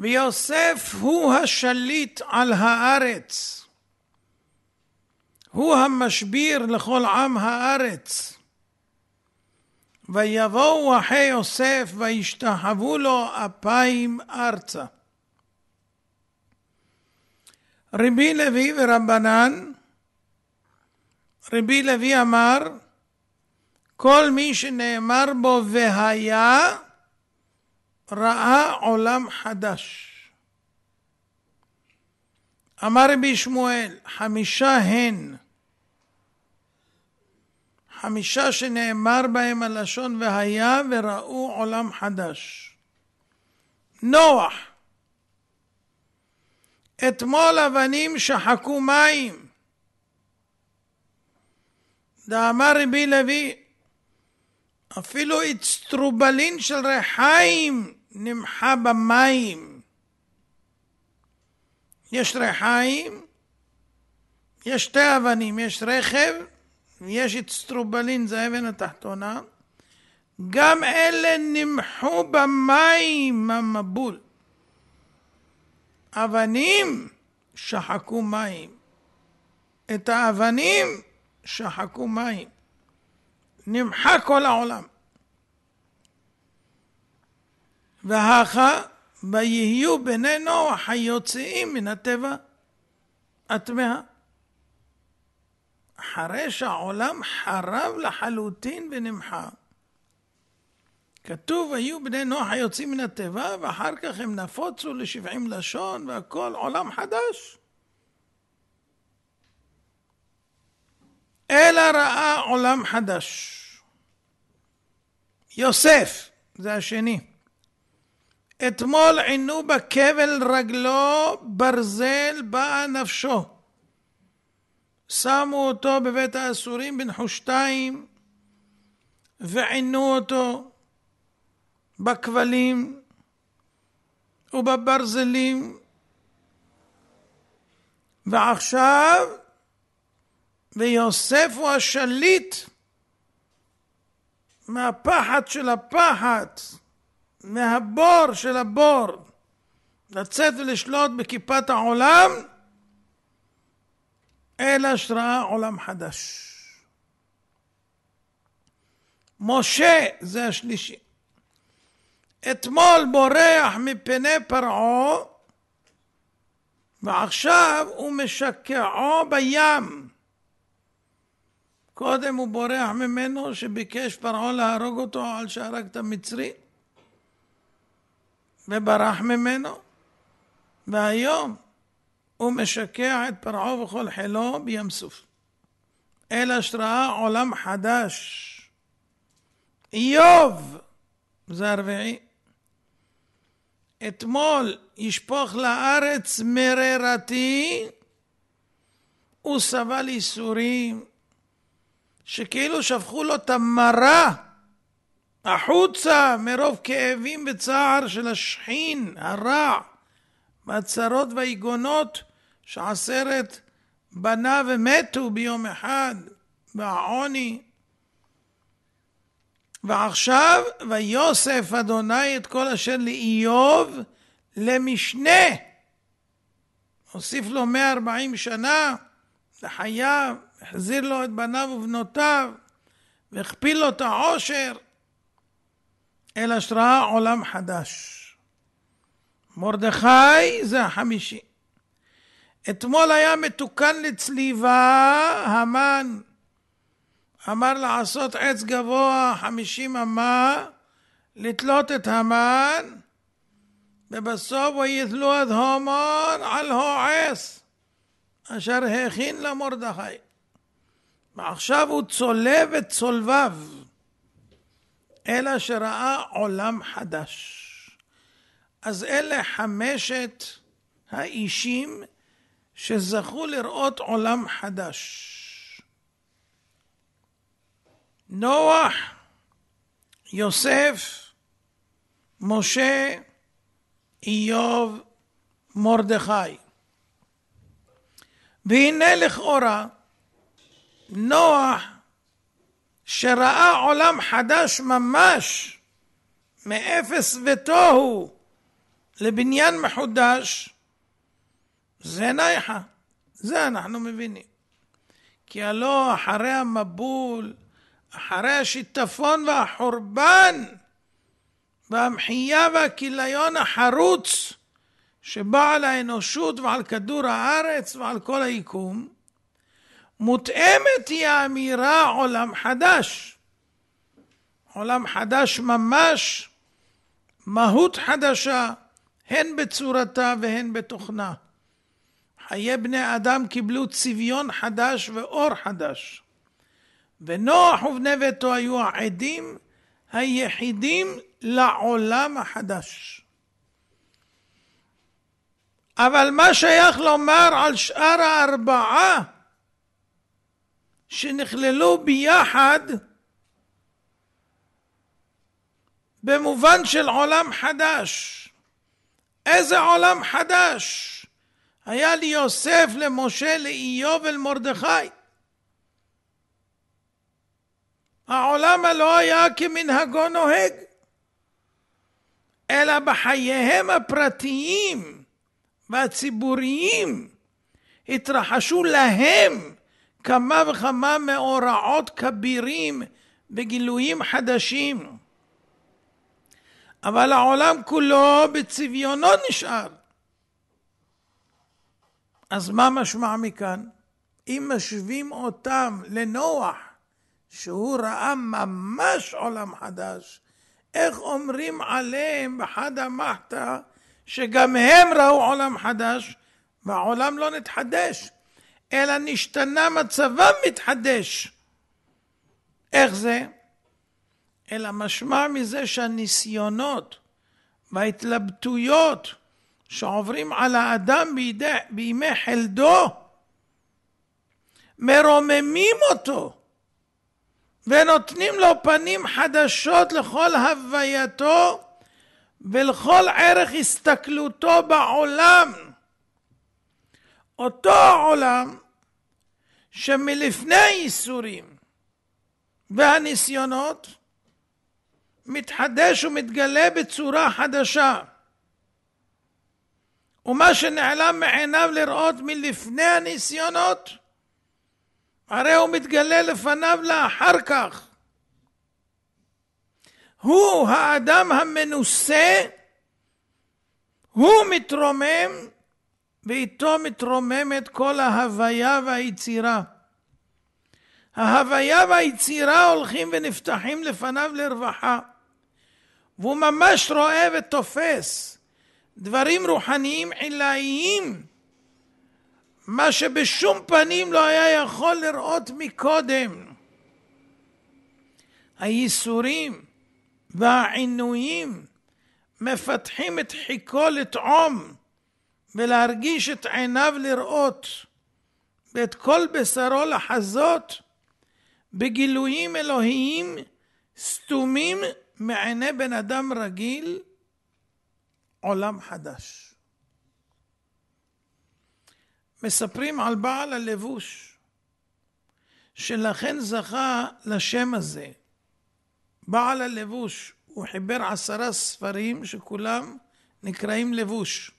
ויוסף הוא השליט על הארץ. הוא המשביר לכל עם הארץ. ויבואו אחי יוסף וישתחוו לו אפיים ארצה. רבי לוי ורבנן, רבי לוי אמר, כל מי שנאמר בו והיה, ראה עולם חדש. אמר רבי שמואל, חמישה הן, חמישה שנאמר בהם הלשון והיה וראו עולם חדש. נוח, אתמול אבנים שחקו מים. דאמר רבי לוי, אפילו אצטרובלין של ריחיים נמחה במים. יש ריחיים, יש שתי אבנים, יש רכב ויש את סטרובלין, זה האבן התחתונה. גם אלה נמחו במים, המבול. אבנים שחקו מים. את האבנים שחקו מים. נמחה כל העולם. והכה ויהיו בינינו היוצאים מן הטבע הטמאה. אחרי שהעולם חרב לחלוטין ונמחה. כתוב, היו בני נוח היוצאים מן הטבע, ואחר כך הם נפוצו לשבעים לשון, והכל עולם חדש. אלא ראה עולם חדש. יוסף, זה השני. אתמול עינו בכבל רגלו, ברזל באה נפשו. שמו אותו בבית האסורים בנחושתיים ועינו אותו בכבלים ובברזלים ועכשיו ויוסף הוא השליט מהפחד של הפחד מהבור של הבור, לצאת ולשלוט בכיפת העולם, אל השראה עולם חדש. משה זה השלישי. אתמול בורח מפני פרעה, ועכשיו הוא משקעו בים. קודם הוא בורח ממנו שביקש פרעה להרוג אותו על שהרג את המצרי. וברח ממנו. והיום הוא משקע את פרעה וכל חילו בים סוף. אל השראה עולם חדש. איוב, זה הרביעי. אתמול ישפוך לארץ מררתי, הוא סבל ייסורים, שכאילו שפכו לו את המרה החוצה מרוב כאבים וצער של השחין, הרע, מהצרות והיגונות שעשרת בניו מתו ביום אחד, והעוני. ועכשיו ויוסף אדוני את כל אשר לאיוב למשנה. הוסיף לו 140 שנה לחייו, החזיר לו את בניו ובנותיו, והכפיל לו את העושר. אל השראה עולם חדש. מרדכי זה החמישי. אתמול היה מתוקן לצליבה המן. אמר לעשות עץ גבוה חמישים אמה, לתלות את המן, ובסוף ויתלו את הומון על הועס, אשר הכין למרדכי. ועכשיו הוא צולב את צולביו. אלא שראה עולם חדש. אז אלה חמשת האישים שזכו לראות עולם חדש. נוח, יוסף, משה, איוב, מרדכי. והנה לכאורה, נוח שראה עולם חדש ממש, מאפס ותוהו לבניין מחודש, זה נייחה. זה אנחנו מבינים. כי הלא אחרי המבול, אחרי השיטפון והחורבן, והמחייה והכיליון החרוץ שבא על האנושות ועל כדור הארץ ועל כל היקום, מותאמת היא האמירה עולם חדש. עולם חדש ממש, מהות חדשה, הן בצורתה והן בתוכנה. חיי בני אדם קיבלו צביון חדש ואור חדש. ונוח ובני ביתו היו העדים היחידים לעולם החדש. אבל מה שייך לומר על שאר הארבעה שנכללו ביחד במובן של עולם חדש. איזה עולם חדש? היה ליוסף, לי למשה, לאיוב ולמרדכי. העולם הלא היה כמנהגו נוהג, אלא בחייהם הפרטיים והציבוריים התרחשו להם כמה וכמה מאורעות כבירים וגילויים חדשים. אבל העולם כולו בצביונו נשאר. אז מה משמע מכאן? אם משווים אותם לנוח, שהוא ראה ממש עולם חדש, איך אומרים עליהם בחדא מחתא שגם הם ראו עולם חדש והעולם לא נתחדש? אלא נשתנה מצבם מתחדש. איך זה? אלא משמע מזה שהניסיונות וההתלבטויות שעוברים על האדם בידי, בימי חלדו מרוממים אותו ונותנים לו פנים חדשות לכל הווייתו ולכל ערך הסתכלותו בעולם. אותו עולם שמלפני האיסורים והניסיונות מתחדש ומתגלה בצורה חדשה. ומה שנעלם מעיניו לראות מלפני הניסיונות, הרי הוא מתגלה לפניו לאחר כך. הוא האדם המנוסה, הוא מתרומם ואיתו מתרוממת כל ההוויה והיצירה. ההוויה והיצירה הולכים ונפתחים לפניו לרווחה. והוא ממש רואה ותופס דברים רוחניים עילאיים, מה שבשום פנים לא היה יכול לראות מקודם. הייסורים והעינויים מפתחים את חיכו לטעום ולהרגיש את עיניו לראות ואת כל בשרו לחזות בגילויים אלוהיים סתומים מעיני בן אדם רגיל עולם חדש. מספרים על בעל הלבוש שלכן זכה לשם הזה. בעל הלבוש, הוא חיבר עשרה ספרים שכולם נקראים לבוש.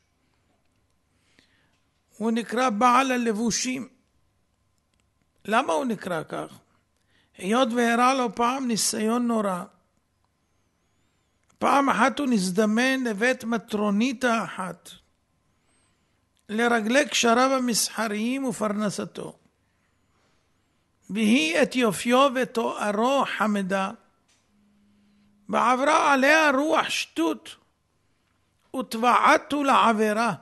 הוא נקרא בעל הלבושים. למה הוא נקרא כך? היות והראה לו פעם ניסיון נורא. פעם אחת הוא נזדמן לבית מטרוניתא אחת, לרגלי קשריו המסחריים ופרנסתו. והיא את יופיו ותוארו חמדה. ועברה עליה רוח שטות, וטבעתו לעבירה.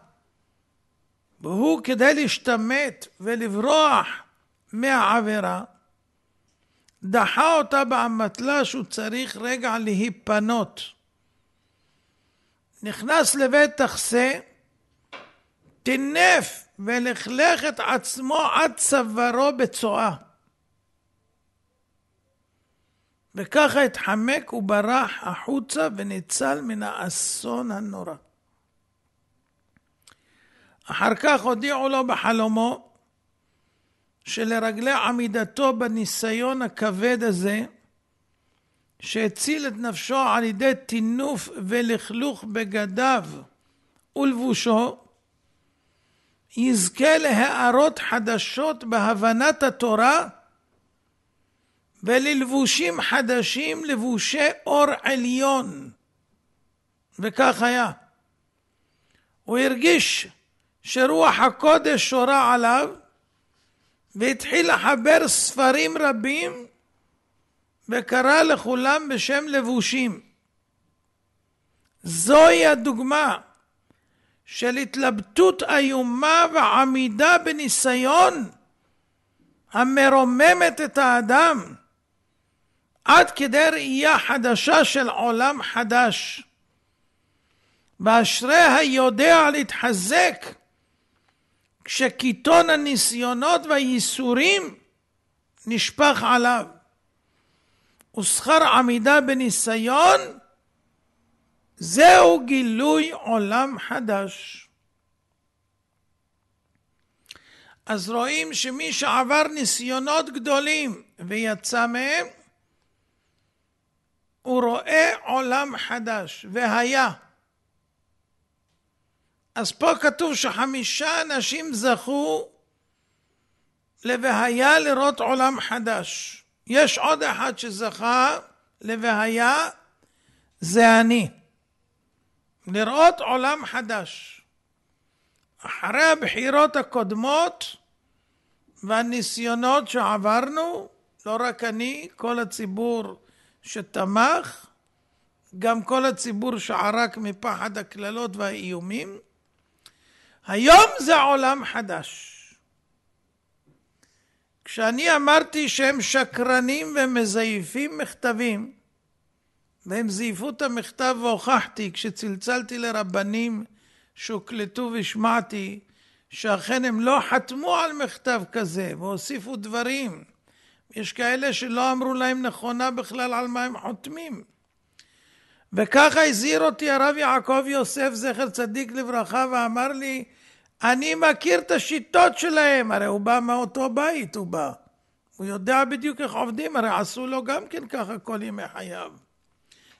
והוא כדי להשתמט ולברוח מהעבירה, דחה אותה באמתלה שהוא צריך רגע להיפנות. נכנס לבית תכסה, טינף ולכלך את עצמו עד צווארו בצואה. וככה התחמק וברח החוצה וניצל מן האסון הנורא. אחר כך הודיעו לו בחלומו שלרגלי עמידתו בניסיון הכבד הזה, שהציל את נפשו על ידי טינוף ולכלוך בגדיו ולבושו, יזכה להערות חדשות בהבנת התורה וללבושים חדשים לבושי אור עליון. וכך היה. הוא הרגיש שרוח הקודש שורה עליו והתחיל לחבר ספרים רבים וקרא לכולם בשם לבושים. זוהי הדוגמה של התלבטות איומה ועמידה בניסיון המרוממת את האדם עד כדי ראייה חדשה של עולם חדש. ואשרי היודע להתחזק כשקיטון הניסיונות והייסורים נשפך עליו. ושכר עמידה בניסיון זהו גילוי עולם חדש. אז רואים שמי שעבר ניסיונות גדולים ויצא מהם, הוא רואה עולם חדש, והיה. אז פה כתוב שחמישה אנשים זכו לווהיה לראות עולם חדש. יש עוד אחד שזכה לווהיה, זה אני. לראות עולם חדש. אחרי הבחירות הקודמות והניסיונות שעברנו, לא רק אני, כל הציבור שתמך, גם כל הציבור שערק מפחד הקללות והאיומים, היום זה עולם חדש. כשאני אמרתי שהם שקרנים ומזייפים מכתבים, והם זייפו את המכתב והוכחתי כשצלצלתי לרבנים שהוקלטו והשמעתי שאכן הם לא חתמו על מכתב כזה והוסיפו דברים. יש כאלה שלא אמרו להם נכונה בכלל על מה הם חותמים. וככה הזהיר אותי הרב יעקב יוסף זכר צדיק לברכה ואמר לי אני מכיר את השיטות שלהם, הרי הוא בא מאותו בית, הוא בא. הוא יודע בדיוק איך עובדים, הרי עשו לו גם כן ככה כל ימי חייו.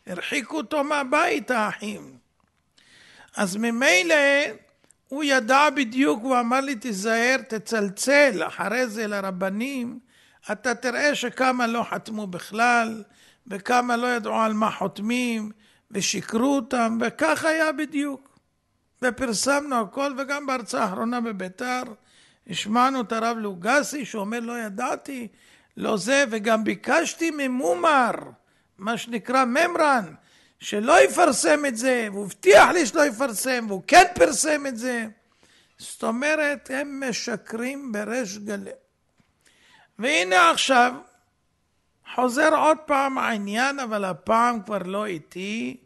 הרחיקו אותו מהבית האחים. אז ממילא הוא ידע בדיוק, הוא אמר לי תיזהר, תצלצל אחרי זה לרבנים, אתה תראה שכמה לא חתמו בכלל, וכמה לא ידעו על מה חותמים, ושיקרו אותם, וכך היה בדיוק. ופרסמנו הכל, וגם בהרצאה האחרונה בביתר השמענו את הרב לוגסי שאומר לא ידעתי, לא זה, וגם ביקשתי ממומר, מה שנקרא ממרן, שלא יפרסם את זה, והוא הבטיח לי שלא יפרסם, והוא כן פרסם את זה. זאת אומרת, הם משקרים בריש גלי. והנה עכשיו, חוזר עוד פעם העניין, אבל הפעם כבר לא איתי,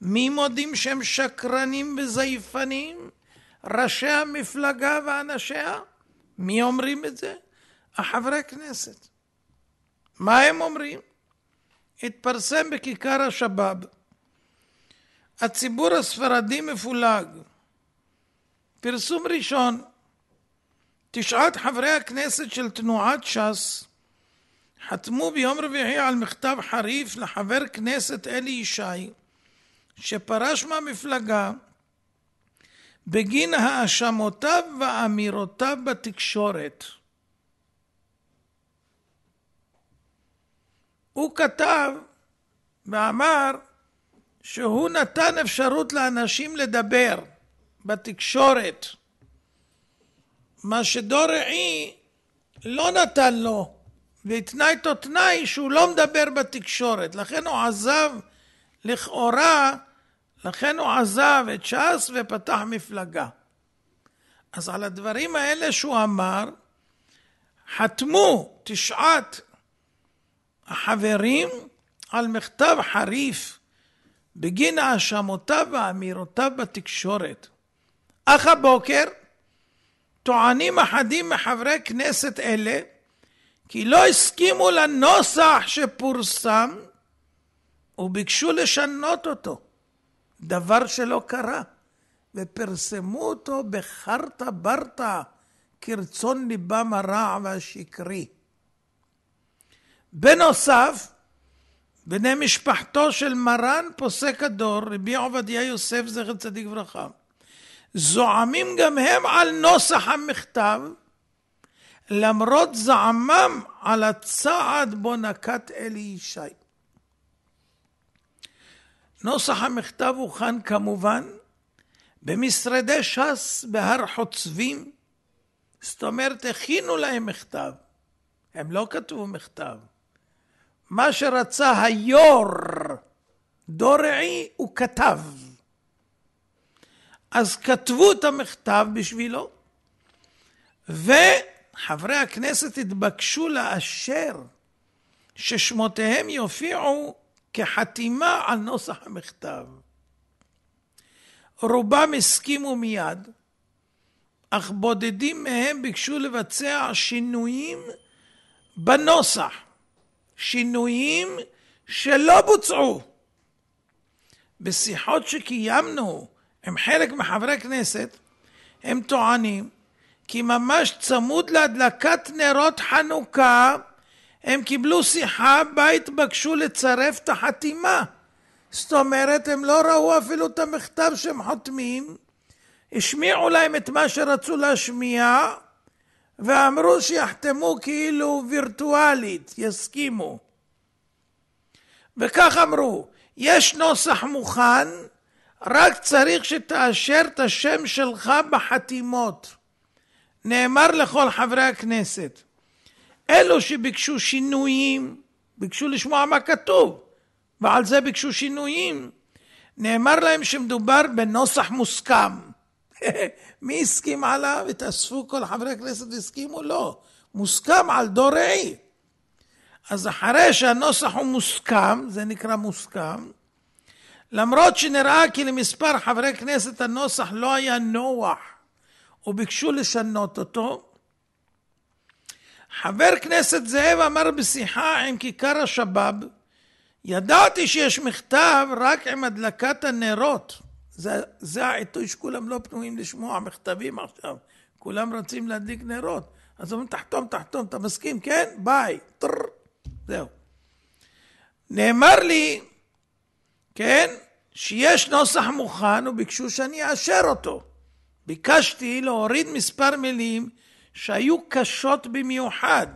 מי מודים שהם שקרנים וזייפנים? ראשי המפלגה ואנשיה? מי אומרים את זה? החברי כנסת. מה הם אומרים? התפרסם בכיכר השבאב. הציבור הספרדי מפולג. פרסום ראשון, תשעת חברי הכנסת של תנועת ש"ס חתמו ביום רביעי על מכתב חריף לחבר כנסת אלי ישי שפרש מהמפלגה בגין האשמותיו ואמירותיו בתקשורת. הוא כתב ואמר שהוא נתן אפשרות לאנשים לדבר בתקשורת, מה שדור רעי לא נתן לו, והתנה איתו תנאי שהוא לא מדבר בתקשורת, לכן הוא עזב לכאורה לכן הוא עזב את ש"ס ופתח מפלגה. אז על הדברים האלה שהוא אמר, חתמו תשעת החברים על מכתב חריף בגין האשמותיו ואמירותיו בתקשורת. אך הבוקר טוענים אחדים מחברי כנסת אלה כי לא הסכימו לנוסח שפורסם וביקשו לשנות אותו. דבר שלא קרה, ופרסמו אותו בחרטה ברטה, כרצון ליבם הרע והשקרי. בנוסף, בני משפחתו של מרן פוסק הדור, רבי עובדיה יוסף זכר צדיק וברכה, זועמים גם הם על נוסח המכתב, למרות זעמם על הצעד בו נקט אלי ישי. נוסח המכתב הוכן כמובן במשרדי ש"ס בהר חוצבים, זאת אומרת הכינו להם מכתב, הם לא כתבו מכתב. מה שרצה היו"ר דורעי הוא כתב. אז כתבו את המכתב בשבילו, וחברי הכנסת התבקשו לאשר ששמותיהם יופיעו כחתימה על נוסח המכתב. רובם הסכימו מיד, אך בודדים מהם ביקשו לבצע שינויים בנוסח, שינויים שלא בוצעו. בשיחות שקיימנו עם חלק מחברי כנסת, הם טוענים כי ממש צמוד להדלקת נרות חנוכה הם קיבלו שיחה בה התבקשו לצרף את החתימה. זאת אומרת, הם לא ראו אפילו את המכתב שהם חותמים, השמיעו להם את מה שרצו להשמיע, ואמרו שיחתמו כאילו וירטואלית, יסכימו. וכך אמרו, יש נוסח מוכן, רק צריך שתאשר את השם שלך בחתימות. נאמר לכל חברי הכנסת. אלו שביקשו שינויים, ביקשו לשמוע מה כתוב, ועל זה ביקשו שינויים. נאמר להם שמדובר בנוסח מוסכם. מי הסכים עליו? התאספו כל חברי הכנסת והסכימו? לא. מוסכם על דור רעי. אז אחרי שהנוסח הוא מוסכם, זה נקרא מוסכם, למרות שנראה כי למספר חברי כנסת הנוסח לא היה נוח וביקשו לשנות אותו, חבר כנסת זאב אמר בשיחה עם כיכר השבאב, ידעתי שיש מכתב רק עם הדלקת הנרות. זה, זה העיתוי שכולם לא פנויים לשמוע מכתבים עכשיו, כולם רצים להדליק נרות. אז אומרים, תחתום, תחתום, אתה מסכים? כן? ביי. טר, זהו. נאמר לי, כן, שיש נוסח מוכן וביקשו שאני אאשר אותו. ביקשתי להוריד מספר מילים שהיו קשות במיוחד,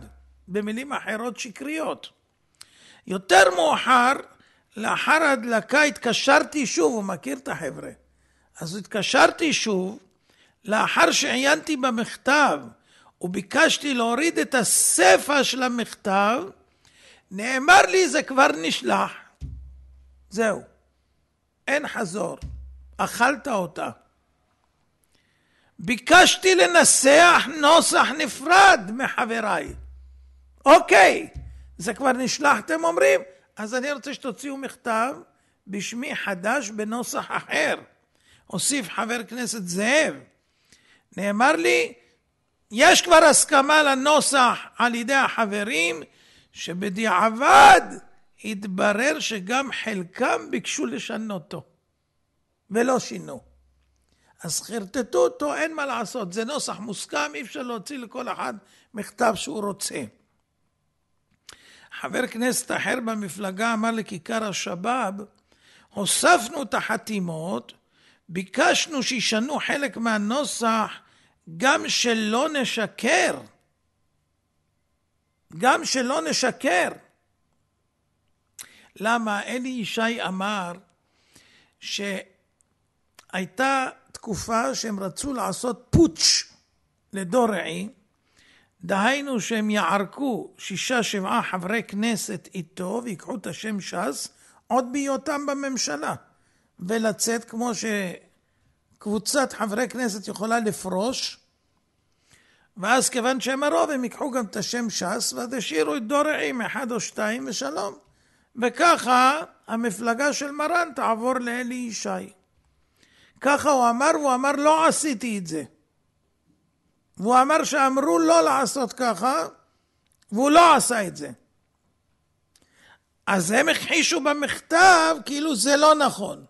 במילים אחרות שקריות. יותר מאוחר, לאחר ההדלקה התקשרתי שוב, הוא מכיר את החבר'ה. אז התקשרתי שוב, לאחר שעיינתי במכתב וביקשתי להוריד את הספח של המכתב, נאמר לי זה כבר נשלח. זהו. אין חזור. אכלת אותה. ביקשתי לנסח נוסח נפרד מחבריי. אוקיי, זה כבר אתם אומרים? אז אני רוצה שתוציאו מכתב בשמי חדש בנוסח אחר. הוסיף חבר כנסת זאב. נאמר לי, יש כבר הסכמה לנוסח על ידי החברים, שבדיעבד התברר שגם חלקם ביקשו לשנותו, ולא שינו. אז חרטטו אותו, אין מה לעשות, זה נוסח מוסכם, אי אפשר להוציא לכל אחד מכתב שהוא רוצה. חבר כנסת אחר במפלגה אמר לכיכר השבאב, הוספנו את החתימות, ביקשנו שישנו חלק מהנוסח גם שלא נשקר. גם שלא נשקר. למה? אלי ישי אמר שהייתה תקופה שהם רצו לעשות פוטש לדור רעי, דהיינו שהם יערקו שישה שבעה חברי כנסת איתו ויקחו את השם ש"ס עוד בהיותם בממשלה, ולצאת כמו שקבוצת חברי כנסת יכולה לפרוש, ואז כיוון שהם הרוב הם ייקחו גם את השם ש"ס ואז ישאירו את דור רעים אחד או שתיים ושלום. וככה המפלגה של מרן תעבור לאלי ישי. ככה הוא אמר, והוא אמר לא עשיתי את זה. והוא אמר שאמרו לא לעשות ככה, והוא לא עשה את זה. אז הם הכחישו במכתב כאילו זה לא נכון.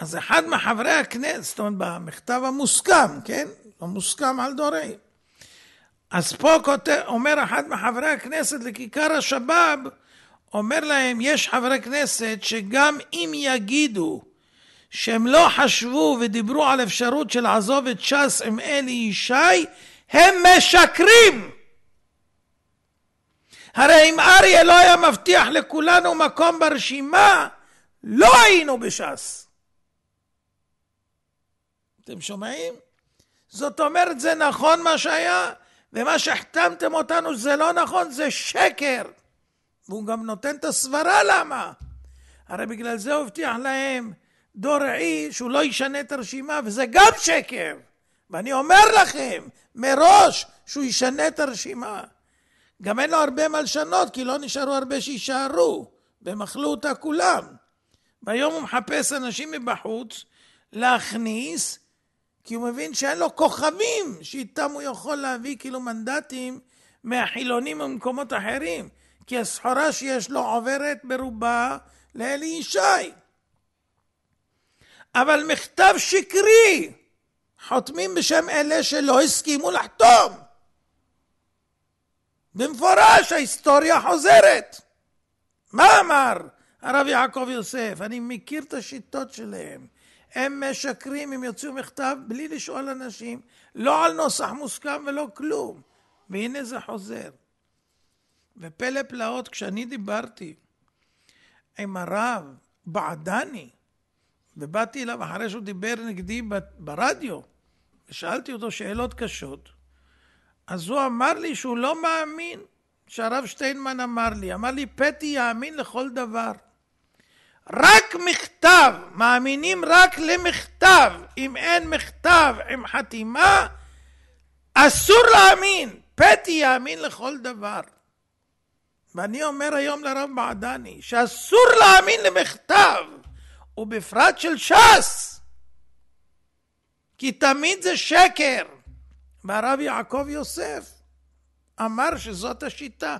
אז אחד מחברי הכנסת, זאת אומרת במכתב המוסכם, כן? המוסכם לא על דורי. אז פה כותב, אומר אחד מחברי הכנסת לכיכר השבאב, אומר להם, יש חברי כנסת שגם אם יגידו שהם לא חשבו ודיברו על אפשרות של לעזוב את ש"ס עם אלי ישי, הם משקרים! הרי אם אריה לא היה מבטיח לכולנו מקום ברשימה, לא היינו בש"ס. אתם שומעים? זאת אומרת, זה נכון מה שהיה, ומה שהחתמתם אותנו זה לא נכון, זה שקר. והוא גם נותן את הסברה למה. הרי בגלל זה הוא הבטיח להם דור רעי שהוא לא ישנה את הרשימה, וזה גם שקר. ואני אומר לכם מראש שהוא ישנה את הרשימה. גם אין לו הרבה מה לשנות, כי לא נשארו הרבה שיישארו, והם אכלו אותה כולם. והיום הוא מחפש אנשים מבחוץ להכניס, כי הוא מבין שאין לו כוכבים שאיתם הוא יכול להביא כאילו מנדטים מהחילונים וממקומות אחרים, כי הסחורה שיש לו עוברת ברובה לאלי ישי. אבל מכתב שקרי, חותמים בשם אלה שלא הסכימו לחתום. במפורש ההיסטוריה חוזרת. מה אמר הרב יעקב יוסף? אני מכיר את השיטות שלהם. הם משקרים, הם יוצאו מכתב בלי לשאול אנשים, לא על נוסח מוסכם ולא כלום. והנה זה חוזר. ופלא פלאות, כשאני דיברתי עם הרב בעדני, ובאתי אליו אחרי שהוא דיבר נגדי ברדיו, ושאלתי אותו שאלות קשות, אז הוא אמר לי שהוא לא מאמין שהרב שטיינמן אמר לי. אמר לי, פטי יאמין לכל דבר. רק מכתב, מאמינים רק למכתב. אם אין מכתב עם חתימה, אסור להאמין. פטי יאמין לכל דבר. ואני אומר היום לרב מעדני, שאסור להאמין למכתב. ובפרט של ש"ס, כי תמיד זה שקר. והרב יעקב יוסף אמר שזאת השיטה,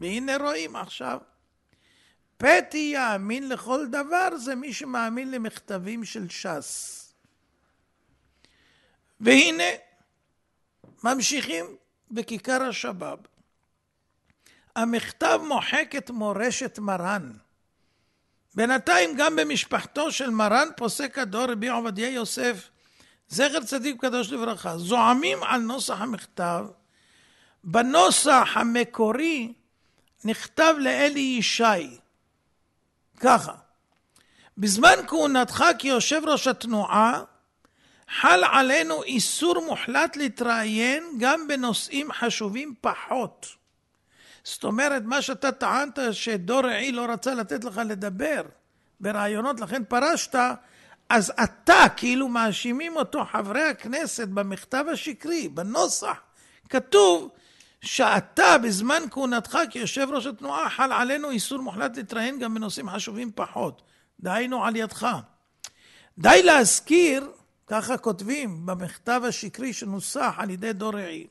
והנה רואים עכשיו. פתי יאמין לכל דבר זה מי שמאמין למכתבים של ש"ס. והנה, ממשיכים בכיכר השבאב. המכתב מוחק את מורשת מרן. בינתיים גם במשפחתו של מרן פוסק הדור רבי עובדיה יוסף, זכר צדיק קדוש לברכה, זועמים על נוסח המכתב. בנוסח המקורי נכתב לאלי ישי, ככה: בזמן כהונתך כיושב ראש התנועה, חל עלינו איסור מוחלט להתראיין גם בנושאים חשובים פחות. זאת אומרת, מה שאתה טענת שדור רעי לא רצה לתת לך לדבר ברעיונות, לכן פרשת, אז אתה, כאילו מאשימים אותו חברי הכנסת במכתב השקרי, בנוסח, כתוב שאתה בזמן כהונתך כיושב ראש התנועה חל עלינו איסור מוחלט להתראיין גם בנושאים חשובים פחות, דהיינו על ידך. די להזכיר, ככה כותבים במכתב השקרי שנוסח על ידי דור רעי,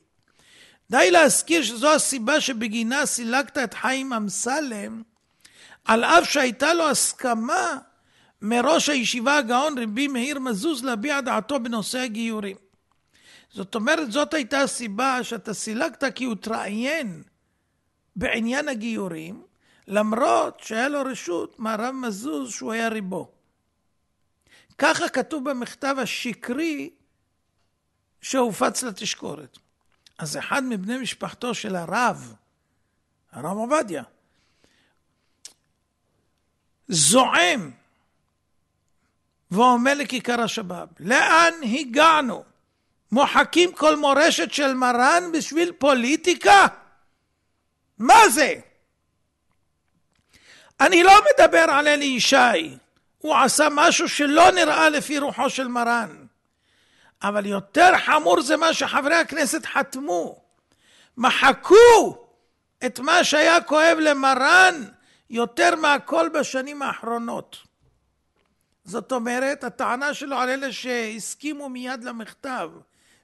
די להזכיר שזו הסיבה שבגינה סילקת את חיים אמסלם, על אף שהייתה לו הסכמה מראש הישיבה הגאון רבי מאיר מזוז להביע דעתו בנושא הגיורים. זאת אומרת, זאת הייתה הסיבה שאתה סילקת כי הוא התראיין בעניין הגיורים, למרות שהיה לו רשות מהרב מזוז שהוא היה ריבו. ככה כתוב במכתב השקרי שהופץ לתשקורת. אז אחד מבני משפחתו של הרב, הרב עובדיה, זועם ואומר לכיכר השבאב, לאן הגענו? מוחקים כל מורשת של מרן בשביל פוליטיקה? מה זה? אני לא מדבר על אלי ישי, הוא עשה משהו שלא נראה לפי רוחו של מרן. אבל יותר חמור זה מה שחברי הכנסת חתמו. מחקו את מה שהיה כואב למרן יותר מהכל בשנים האחרונות. זאת אומרת, הטענה שלו על אלה שהסכימו מיד למכתב.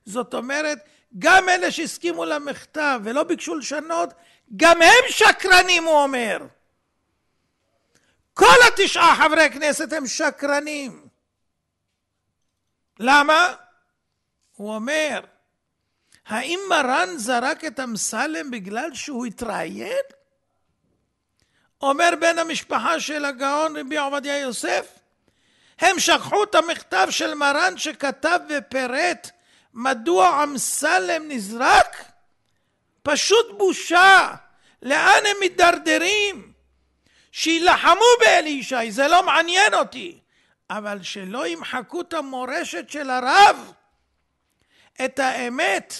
זאת אומרת, גם אלה שהסכימו למכתב ולא ביקשו לשנות, גם הם שקרנים, הוא אומר. כל התשעה חברי כנסת הם שקרנים. למה? הוא אומר, האם מרן זרק את אמסלם בגלל שהוא התראיין? אומר בן המשפחה של הגאון רבי עובדיה יוסף, הם שכחו את המכתב של מרן שכתב ופירט מדוע אמסלם נזרק? פשוט בושה, לאן הם מידרדרים? שילחמו באלי ישי, זה לא מעניין אותי, אבל שלא ימחקו את המורשת של הרב את האמת.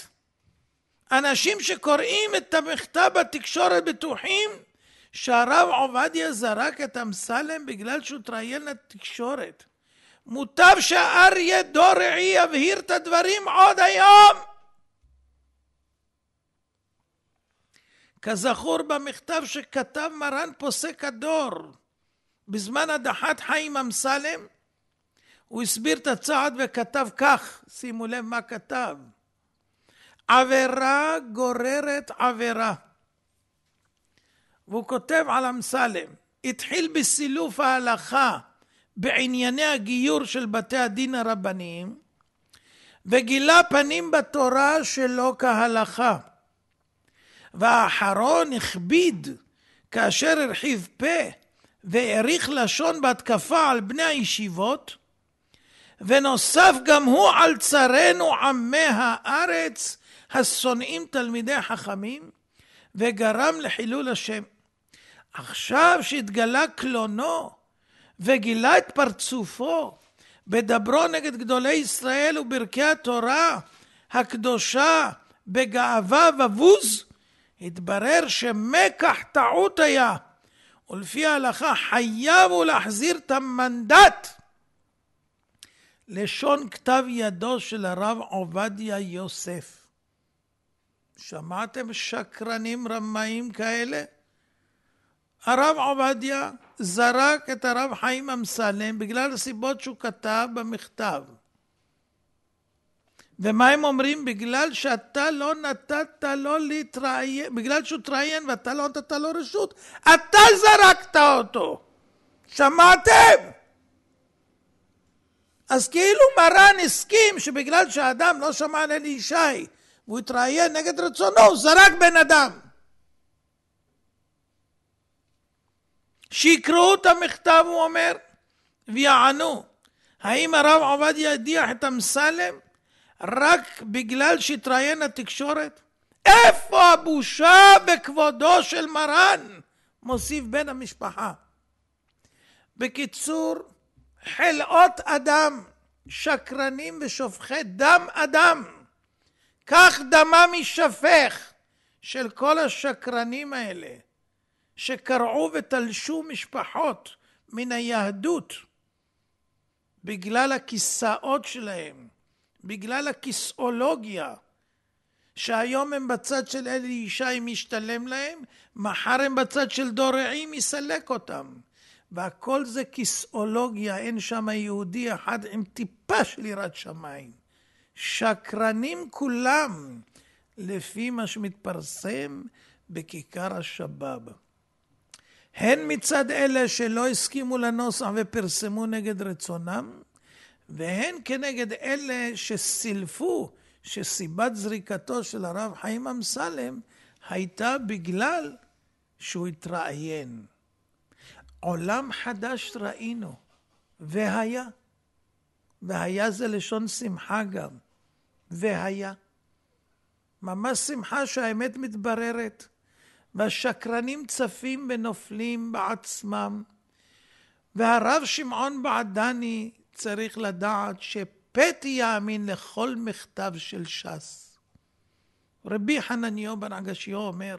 אנשים שקוראים את המכתב בתקשורת בטוחים שהרב עובדיה זרק את אמסלם בגלל שהוא התראיין לתקשורת. מוטב שאריה דורעי יבהיר את הדברים עוד היום! כזכור במכתב שכתב מרן פוסק הדור בזמן הדחת חיים אמסלם, הוא הסביר את הצעד וכתב כך, שימו לב מה כתב: עבירה גוררת עבירה. והוא כותב על אמסלם, התחיל בסילוף ההלכה בענייני הגיור של בתי הדין הרבניים, וגילה פנים בתורה שלא כהלכה. והאחרון הכביד כאשר הרחיב פה והעריך לשון בהתקפה על בני הישיבות, ונוסף גם הוא על צרינו עמי הארץ השונאים תלמידי חכמים וגרם לחילול השם. עכשיו שהתגלה קלונו וגילה את פרצופו בדברו נגד גדולי ישראל וברכי התורה הקדושה בגאווה ובוז, התברר שמקח טעות היה, ולפי ההלכה חייב הוא להחזיר את המנדט לשון כתב ידו של הרב עובדיה יוסף. שמעתם שקרנים רמאים כאלה? הרב עובדיה זרק את הרב חיים אמסלם בגלל הסיבות שהוא כתב במכתב. ומה הם אומרים? בגלל שאתה לא נתת לו להתראיין, בגלל שהוא התראיין ואתה לא נתת לו רשות, אתה זרקת אותו! שמעתם? אז כאילו מרן הסכים שבגלל שהאדם לא שמע על אלי ישי והוא התראיין נגד רצונו, הוא זרק בן אדם. שיקראו את המכתב, הוא אומר, ויענו. האם הרב עובדיה הדיח את אמסלם רק בגלל שהתראיין התקשורת? איפה הבושה בכבודו של מרן? מוסיף בן המשפחה. בקיצור, חלאות אדם, שקרנים ושופכי דם אדם. כך דמם יישפך של כל השקרנים האלה, שקרעו ותלשו משפחות מן היהדות בגלל הכיסאות שלהם, בגלל הכיסאולוגיה. שהיום הם בצד של אלי ישי משתלם להם, מחר הם בצד של דורעים יסלק אותם. והכל זה כיסאולוגיה, אין שם יהודי אחד עם טיפה של יראת שמיים. שקרנים כולם, לפי מה שמתפרסם בכיכר השבאב. הן מצד אלה שלא הסכימו לנוסח ופרסמו נגד רצונם, והן כנגד אלה שסילפו שסיבת זריקתו של הרב חיים אמסלם הייתה בגלל שהוא התראיין. עולם חדש ראינו, והיה. והיה זה לשון שמחה גם, והיה. ממש שמחה שהאמת מתבררת, והשקרנים צפים ונופלים בעצמם, והרב שמעון בעדני צריך לדעת שפתי יאמין לכל מכתב של ש"ס. רבי חנניו בן עגשיו אומר,